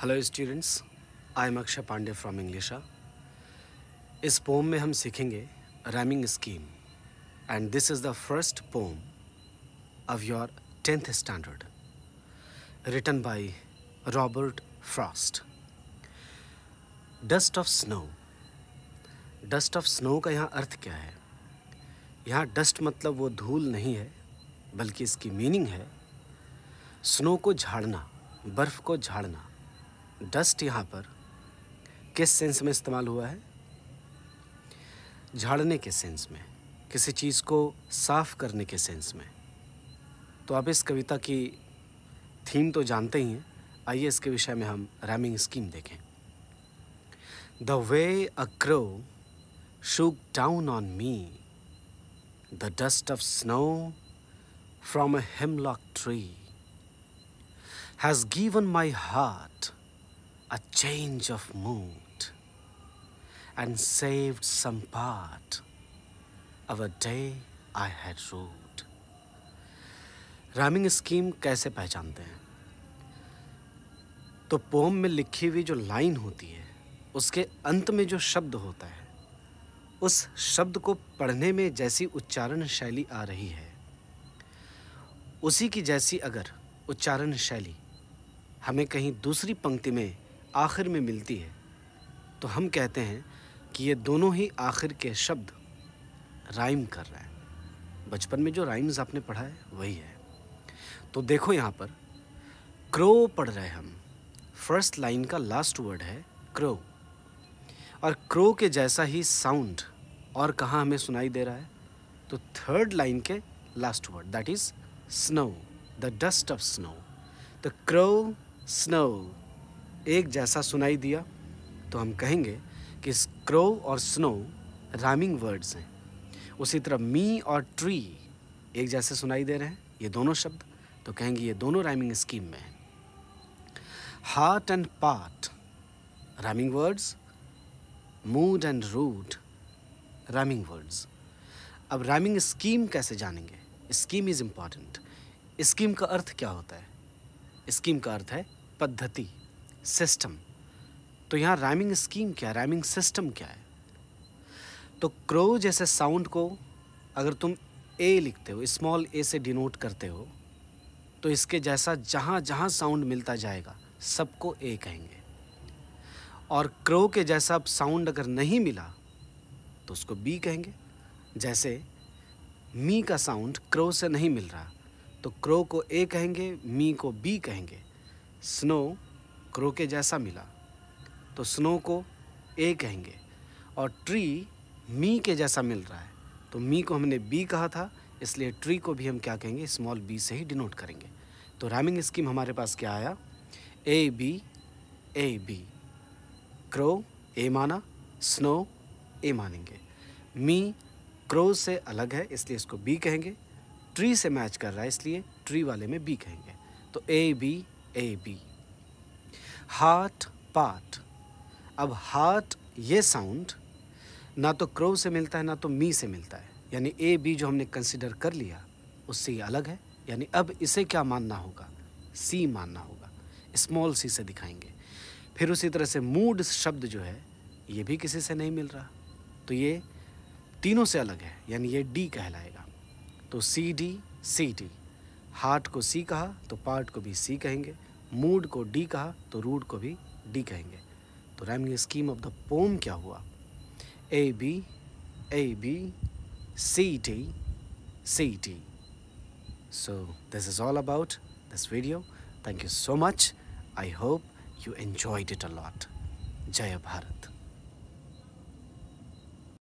Hello students I am Akshay Pandey from इंग्लिशा इस poem में हम सीखेंगे rhyming scheme and this is the first poem of your tenth standard written by Robert Frost dust of snow dust of snow का यहाँ अर्थ क्या है यहाँ डस्ट मतलब वो धूल नहीं है बल्कि इसकी मीनिंग है स्नो को झाड़ना बर्फ़ को झाड़ना डस्ट यहाँ पर किस सेंस में इस्तेमाल हुआ है झाड़ने के सेंस में किसी चीज़ को साफ करने के सेंस में तो आप इस कविता की थीम तो जानते ही हैं आइए इसके विषय में हम रैमिंग स्कीम देखें the way a crow shook down on me the dust of snow from a tree has has my heart a change of mood and saved some part of a day I had ruled. Rhyming scheme कैसे पहचानते हैं तो pome में लिखी हुई जो line होती है उसके अंत में जो शब्द होता है उस शब्द को पढ़ने में जैसी उच्चारण शैली आ रही है उसी की जैसी अगर उच्चारण शैली हमें कहीं दूसरी पंक्ति में आखिर में मिलती है तो हम कहते हैं कि ये दोनों ही आखिर के शब्द राइम कर रहा है बचपन में जो राइम्स आपने पढ़ा है वही है तो देखो यहाँ पर क्रो पढ़ रहे हम फर्स्ट लाइन का लास्ट वर्ड है क्रो और क्रो के जैसा ही साउंड और कहाँ हमें सुनाई दे रहा है तो थर्ड लाइन के last word that is snow the dust of snow the crow snow एक जैसा सुनाई दिया तो हम कहेंगे कि स्क्रो और स्नो रामिंग वर्ड्स हैं उसी तरह मी और ट्री एक जैसे सुनाई दे रहे हैं ये दोनों शब्द तो कहेंगे ये दोनों राइमिंग स्कीम में हैं heart and part rhyming words mood and root rhyming words अब रामिंग स्कीम कैसे जानेंगे स्कीम इज़ इम्पॉर्टेंट स्कीम का अर्थ क्या होता है स्कीम का अर्थ है पद्धति सिस्टम तो यहाँ राइमिंग स्कीम क्या है राइमिंग सिस्टम क्या है तो क्रो जैसे साउंड को अगर तुम ए लिखते हो स्मॉल ए से डिनोट करते हो तो इसके जैसा जहाँ जहाँ साउंड मिलता जाएगा सबको ए कहेंगे और क्रो के जैसा साउंड अगर नहीं मिला तो उसको बी कहेंगे जैसे मी का साउंड क्रो से नहीं मिल रहा तो क्रो को ए कहेंगे मी को बी कहेंगे स्नो क्रो के जैसा मिला तो स्नो को ए कहेंगे और ट्री मी के जैसा मिल रहा है तो मी को हमने बी कहा था इसलिए ट्री को भी हम क्या कहेंगे स्मॉल बी से ही डिनोट करेंगे तो रैमिंग स्कीम हमारे पास क्या आया A B A B crow A माना स्नो ए मानेंगे मी क्रो से अलग है इसलिए इसको बी कहेंगे ट्री से मैच कर रहा है इसलिए ट्री वाले में बी कहेंगे तो A B A B heart part अब हार्ट ये साउंड ना तो क्रो से मिलता है ना तो मी से मिलता है यानी ए बी जो हमने कंसिडर कर लिया उससे ये अलग है यानी अब इसे क्या मानना होगा सी मानना होगा स्मॉल सी से दिखाएंगे फिर उसी तरह से मूड शब्द जो है ये भी किसी से नहीं मिल रहा तो ये तीनों से अलग है यानी ये डी कहलाएगा तो C D C D heart को सी कहा तो पार्ट को भी सी कहेंगे मूड को डी कहा तो रूड को भी डी कहेंगे तो rhyming scheme of the poem क्या हुआ A B A B C D C D so this is all about this video thank you so much I hope you enjoyed it a lot जय भारत